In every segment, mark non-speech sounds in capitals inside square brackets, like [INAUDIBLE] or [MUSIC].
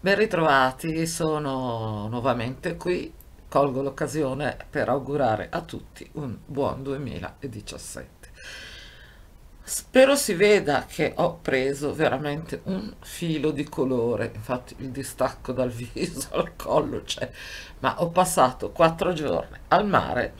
Ben ritrovati, sono nuovamente qui, colgo l'occasione per augurare a tutti un buon 2017. Spero si veda che ho preso veramente un filo di colore, infatti il distacco dal [LAUGHS] viso al collo c'è, ma ho passato quattro giorni al mare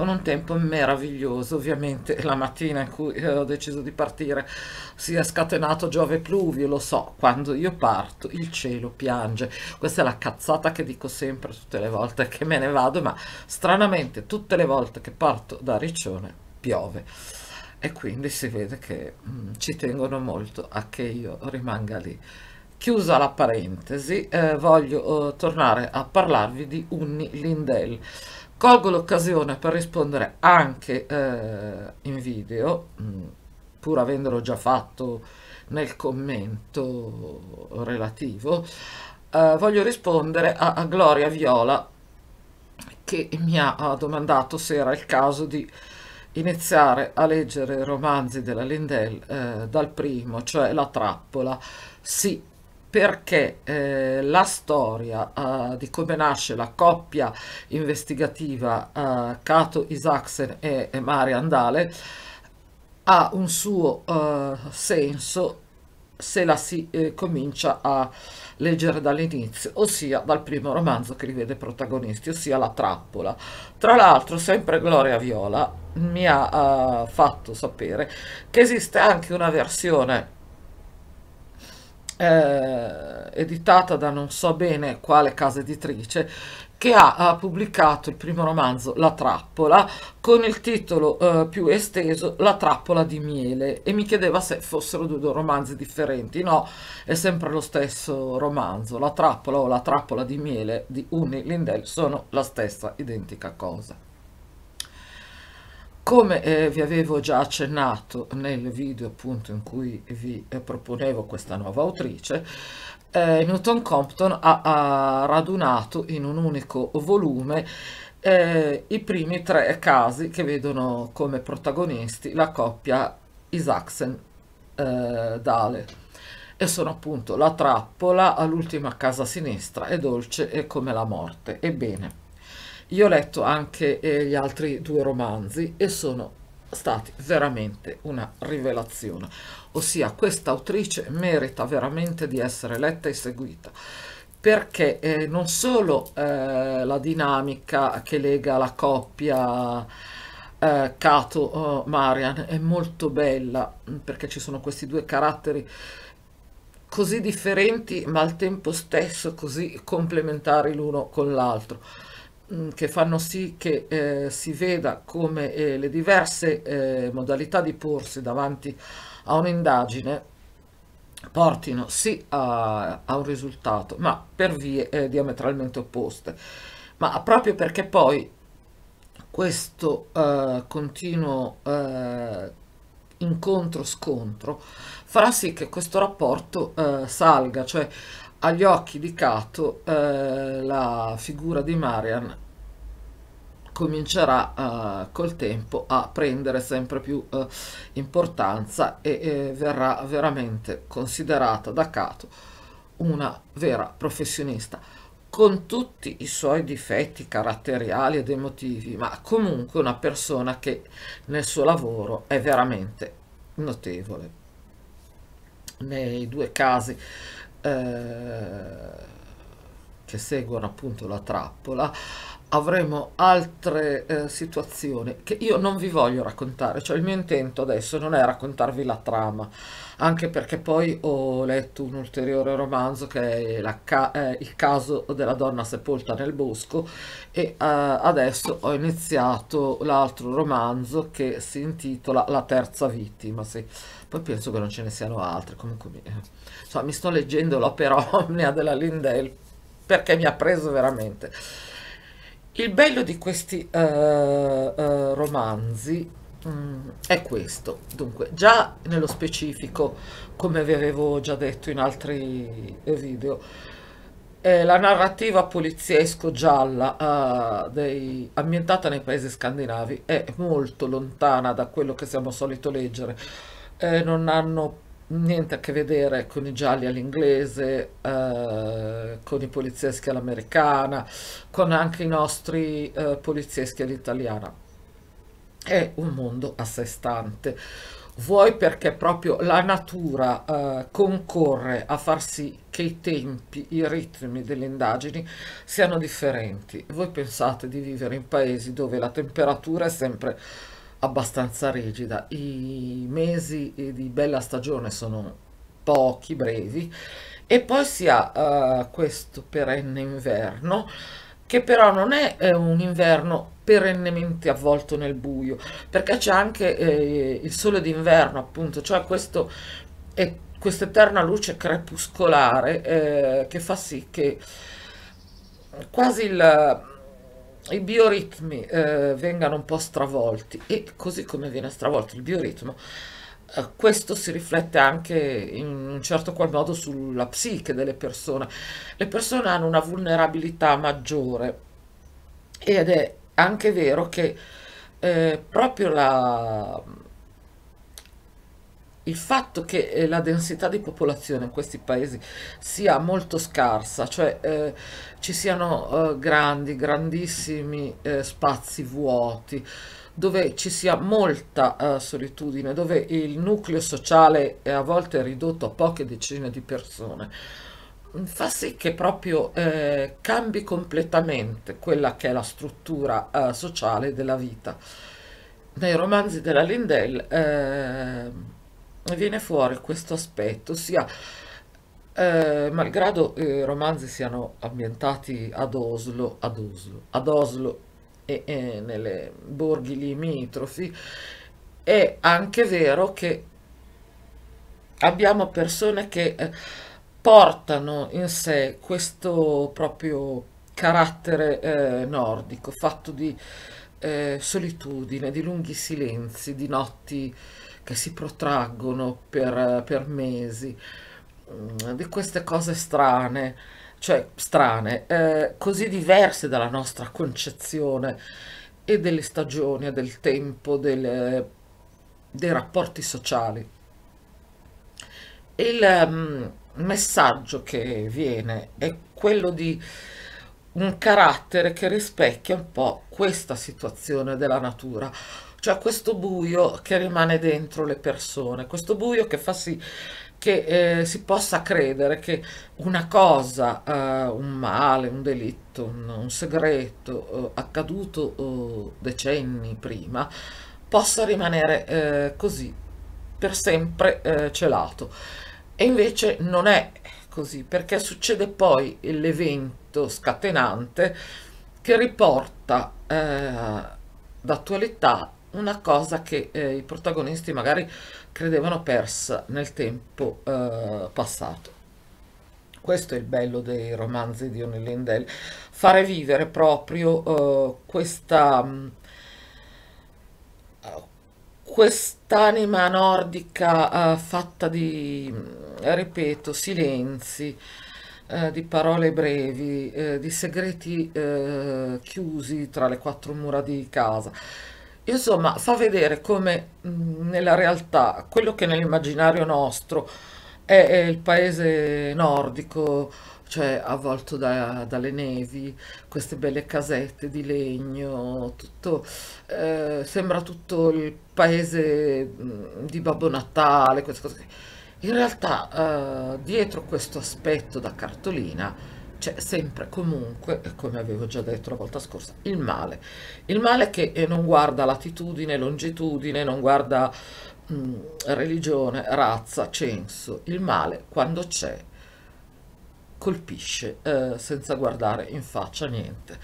con un tempo meraviglioso ovviamente la mattina in cui eh, ho deciso di partire si è scatenato Giove Pluvio lo so quando io parto il cielo piange questa è la cazzata che dico sempre tutte le volte che me ne vado ma stranamente tutte le volte che parto da Riccione piove e quindi si vede che mh, mm, ci tengono molto a che io rimanga lì chiusa la parentesi eh, voglio eh, tornare a parlarvi di Unni Lindell Colgo l'occasione per rispondere anche eh, in video, mm, pur avendolo già fatto nel commento relativo, eh, voglio rispondere a, a, Gloria Viola che mi ha domandato se era il caso di iniziare a leggere i romanzi della Lindell eh, dal primo, cioè La trappola. Sì, perché eh, la storia uh, di come nasce la coppia investigativa uh, Cato Isaacsen e, e Andale ha un suo uh, senso se la si eh, comincia a leggere dall'inizio, ossia dal primo romanzo che li vede protagonisti, ossia La trappola. Tra l'altro, sempre Gloria Viola mi ha fatto sapere che esiste anche una versione eh, editata da non so bene quale casa editrice, che ha, ha, pubblicato il primo romanzo La trappola con il titolo eh, più esteso La trappola di miele e mi chiedeva se fossero due, romanzi differenti. No, è sempre lo stesso romanzo. La trappola o La trappola di miele di Uni Lindell sono la stessa identica cosa. Come eh, vi avevo già accennato nel video appunto in cui vi eh, proponevo questa nuova autrice, eh, Newton Compton ha, ha, radunato in un unico volume eh, i primi tre casi che vedono come protagonisti la coppia Isaacsen-Dale eh, e sono appunto La trappola, all'ultima casa sinistra e Dolce e come la morte. Ebbene, io ho letto anche eh, gli altri due romanzi e sono stati veramente una rivelazione. Ossia, questa autrice merita veramente di essere letta e seguita perché eh, non solo eh, la dinamica che lega la coppia eh, Cato oh, Marian è molto bella mm, perché ci sono questi due caratteri così differenti ma al tempo stesso così complementari l'uno con l'altro Mm, che fanno sì che eh, si veda come eh, le diverse eh, modalità di porsi davanti a un'indagine portino sì a, a, un risultato, ma per vie eh, diametralmente opposte. Ma proprio perché poi questo eh, continuo eh, incontro-scontro farà sì che questo rapporto salga, cioè agli occhi di Cato eh, la figura di Marian comincerà eh, col tempo a prendere sempre più eh, importanza e eh, verrà veramente considerata da Cato una vera professionista con tutti i suoi difetti caratteriali ed emotivi, ma comunque una persona che nel suo lavoro è veramente notevole. Nei due casi eh, che seguono appunto la trappola avremo altre eh, situazioni che io non vi voglio raccontare, cioè il mio intento adesso non è raccontarvi la trama, anche perché poi ho letto un ulteriore romanzo che è, ca è Il caso della donna sepolta nel bosco e eh, adesso ho iniziato l'altro romanzo che si intitola La terza vittima, sì. poi penso che non ce ne siano altri, comunque mi, cioè, mi sto leggendo l'opera [LAUGHS] omnia della Lindell perché mi ha preso veramente. Il bello di questi uh, uh, romanzi Mm, è questo. Dunque, già nello specifico, come vi avevo già detto in altri video, eh, la narrativa poliziesco-gialla eh, ambientata nei paesi scandinavi è molto lontana da quello che siamo soliti leggere. Eh, non hanno niente a che vedere con i gialli all'inglese, eh, con i polizieschi all'americana, con anche i nostri eh, polizieschi all'italiana. È un mondo a sé stante. Vuoi perché proprio la natura eh, concorre a far sì che i tempi, i ritmi delle indagini siano differenti. Voi pensate di vivere in paesi dove la temperatura è sempre abbastanza rigida. I mesi di bella stagione sono pochi, brevi, e poi si ha uh, questo perenne inverno che però non è, è eh, un inverno perennemente avvolto nel buio, perché c'è anche eh, il sole d'inverno, appunto, cioè questo è questa eterna luce crepuscolare eh, che fa sì che quasi il i bioritmi eh, vengano un po' stravolti e così come viene stravolto il bioritmo, eh, questo si riflette anche in un certo qual modo sulla psiche delle persone. Le persone hanno una vulnerabilità maggiore ed è anche vero che eh, proprio la, il fatto che eh, la densità di popolazione in questi paesi sia molto scarsa, cioè eh, ci siano eh, grandi, grandissimi eh, spazi vuoti, dove ci sia molta eh, solitudine, dove il nucleo sociale è a volte ridotto a poche decine di persone, fa sì che proprio eh, cambi completamente quella che è la struttura sociale della vita. Nei romanzi della Lindell viene fuori questo aspetto, ossia eh, malgrado eh, i eh, romanzi siano ambientati ad Oslo, ad Oslo, ad Oslo e, e nelle borghi limitrofi, è anche vero che abbiamo persone che eh, portano in sé questo proprio carattere eh, nordico, fatto di eh, solitudine, di lunghi silenzi, di notti che si protraggono per, per mesi, mm, di queste cose strane, cioè strane, eh, così diverse dalla nostra concezione e delle stagioni, e del tempo, delle, dei rapporti sociali. Il mm, messaggio che viene è quello di un carattere che rispecchia un po' questa situazione della natura cioè questo buio che rimane dentro le persone, questo buio che fa sì che eh, si possa credere che una cosa, eh, un male, un delitto, un, un segreto eh, accaduto eh, decenni prima, possa rimanere eh, così per sempre eh, celato. E invece non è così, perché succede poi l'evento scatenante che riporta d'attualità una cosa che eh, i protagonisti magari credevano persa nel tempo eh, passato. Questo è il bello dei romanzi di O'Neill Lindell, fare vivere proprio eh, questa mm, quest'anima nordica eh, fatta di, mm, ripeto, silenzi, eh, di parole brevi, eh, di segreti chiusi tra le quattro mura di casa Insomma, fa vedere come mm, nella realtà quello che nell'immaginario nostro è, è, il paese nordico, cioè avvolto da, dalle nevi, queste belle casette di legno, tutto, eh, sembra tutto il paese mm, di Babbo Natale, queste cose. In realtà eh, dietro questo aspetto da cartolina c'è cioè, sempre comunque, come avevo già detto la volta scorsa, il male. Il male che eh, non guarda latitudine, longitudine, non guarda mh, mm, religione, razza, censo. Il male quando c'è colpisce eh, senza guardare in faccia niente.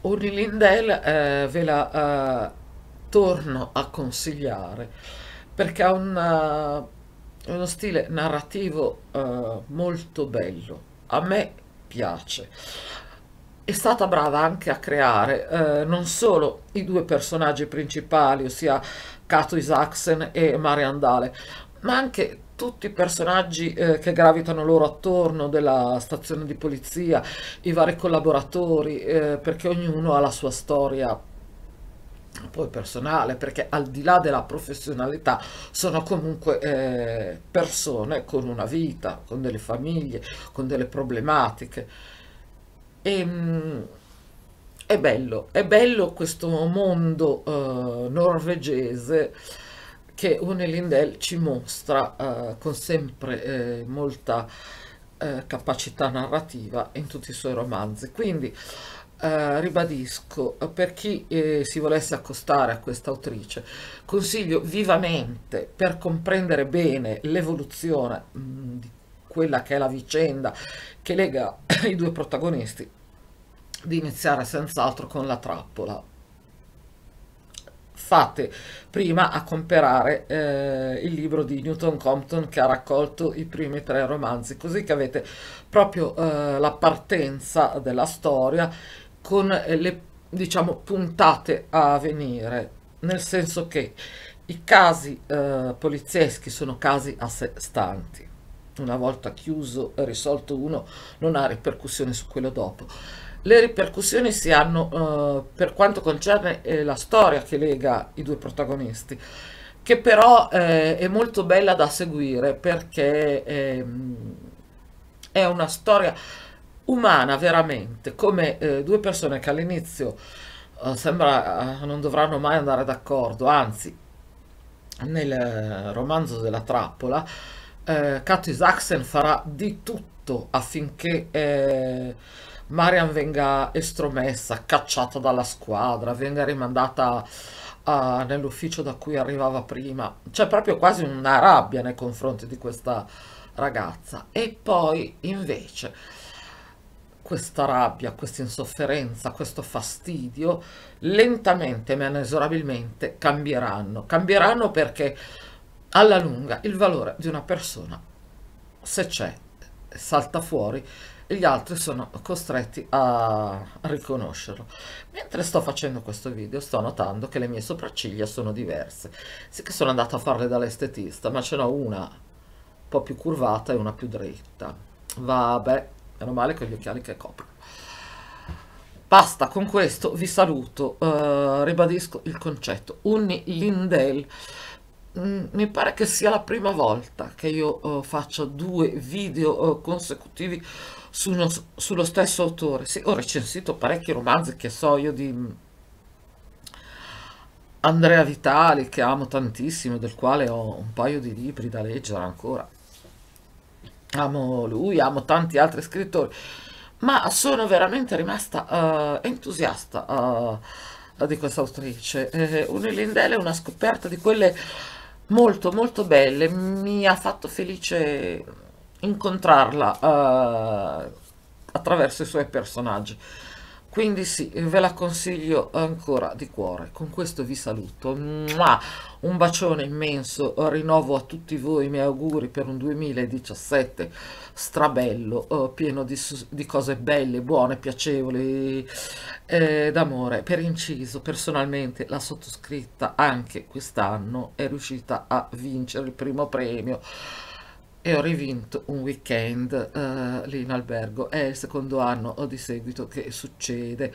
Uri Lindell eh, ve la eh, torno a consigliare perché ha una, eh, uno stile narrativo eh, molto bello a me piace. È stata brava anche a creare eh, non solo i due personaggi principali, ossia Cato Isaacsen e Marian Dale, ma anche tutti i personaggi eh, che gravitano loro attorno della stazione di polizia, i vari collaboratori, eh, perché ognuno ha la sua storia poi personale, perché al di là della professionalità sono comunque eh, persone con una vita, con delle famiglie, con delle problematiche. E, ehm, mh, è bello, è bello questo mondo eh, norvegese che Une Lindell ci mostra eh, con sempre eh, molta eh, capacità narrativa in tutti i suoi romanzi. Quindi eh, ribadisco, per chi eh, si volesse accostare a questa autrice, consiglio vivamente per comprendere bene l'evoluzione mm, di quella che è la vicenda che lega [COUGHS] i due protagonisti, di iniziare senz'altro con la trappola fate prima a comprare eh, il libro di Newton Compton che ha raccolto i primi tre romanzi, così che avete proprio eh, la partenza della storia con eh, le diciamo puntate a venire, nel senso che i casi eh, polizieschi sono casi a sé stanti. Una volta chiuso e risolto uno non ha ripercussioni su quello dopo. Le ripercussioni si hanno eh, per quanto concerne eh, la storia che lega i due protagonisti, che però eh, è molto bella da seguire perché ehm, è una storia umana veramente, come eh, due persone che all'inizio eh, sembra eh, non dovranno mai andare d'accordo, anzi nel eh, romanzo della trappola Kato eh, Isaacsen farà di tutto affinché eh, Marian venga estromessa, cacciata dalla squadra, venga rimandata nell'ufficio da cui arrivava prima. C'è proprio quasi una rabbia nei confronti di questa ragazza. E poi invece questa rabbia, questa insofferenza, questo fastidio, lentamente ma inesorabilmente cambieranno. Cambieranno perché alla lunga il valore di una persona, se c'è, salta fuori e gli altri sono costretti a riconoscerlo. Mentre sto facendo questo video sto notando che le mie sopracciglia sono diverse. Sì che sono andata a farle dall'estetista, ma ce n'ho una un po' più curvata e una più dritta. Vabbè, Meno male che gli occhiali che coprono. Basta, con questo vi saluto, uh, ribadisco il concetto. Unni Lindell, mm, mi pare che sia la prima volta che io uh, faccio due video uh, consecutivi su uno, sullo stesso autore. Sì, ho recensito parecchi romanzi che so io di... Mm, Andrea Vitali, che amo tantissimo, del quale ho un paio di libri da leggere ancora, amo lui, amo tanti altri scrittori, ma sono veramente rimasta uh, entusiasta uh, di questa autrice. Eh, Unilindele è una scoperta di quelle molto molto belle, mi ha fatto felice incontrarla uh, attraverso i suoi personaggi quindi sì ve la consiglio ancora di cuore con questo vi saluto un bacione immenso rinnovo a tutti voi i miei auguri per un 2017 strabello eh, pieno di, di, cose belle buone piacevoli eh, d'amore per inciso personalmente la sottoscritta anche quest'anno è riuscita a vincere il primo premio e ho rivinto un weekend eh, lì in albergo. È il secondo anno di seguito che succede.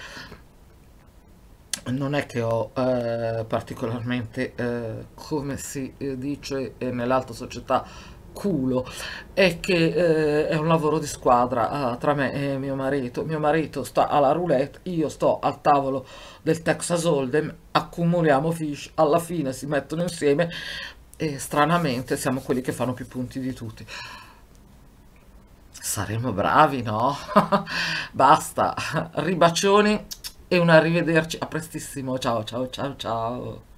Non è che ho eh, particolarmente, eh, come si eh, dice eh, nell'alta società, culo è che eh, è un lavoro di squadra eh, tra me e mio marito mio marito sta alla roulette io sto al tavolo del Texas Hold'em accumuliamo fish alla fine si mettono insieme e stranamente siamo quelli che fanno più punti di tutti. Saremo bravi, no? [LAUGHS] Basta, ribacioni e un arrivederci a prestissimo. Ciao, ciao, ciao, ciao.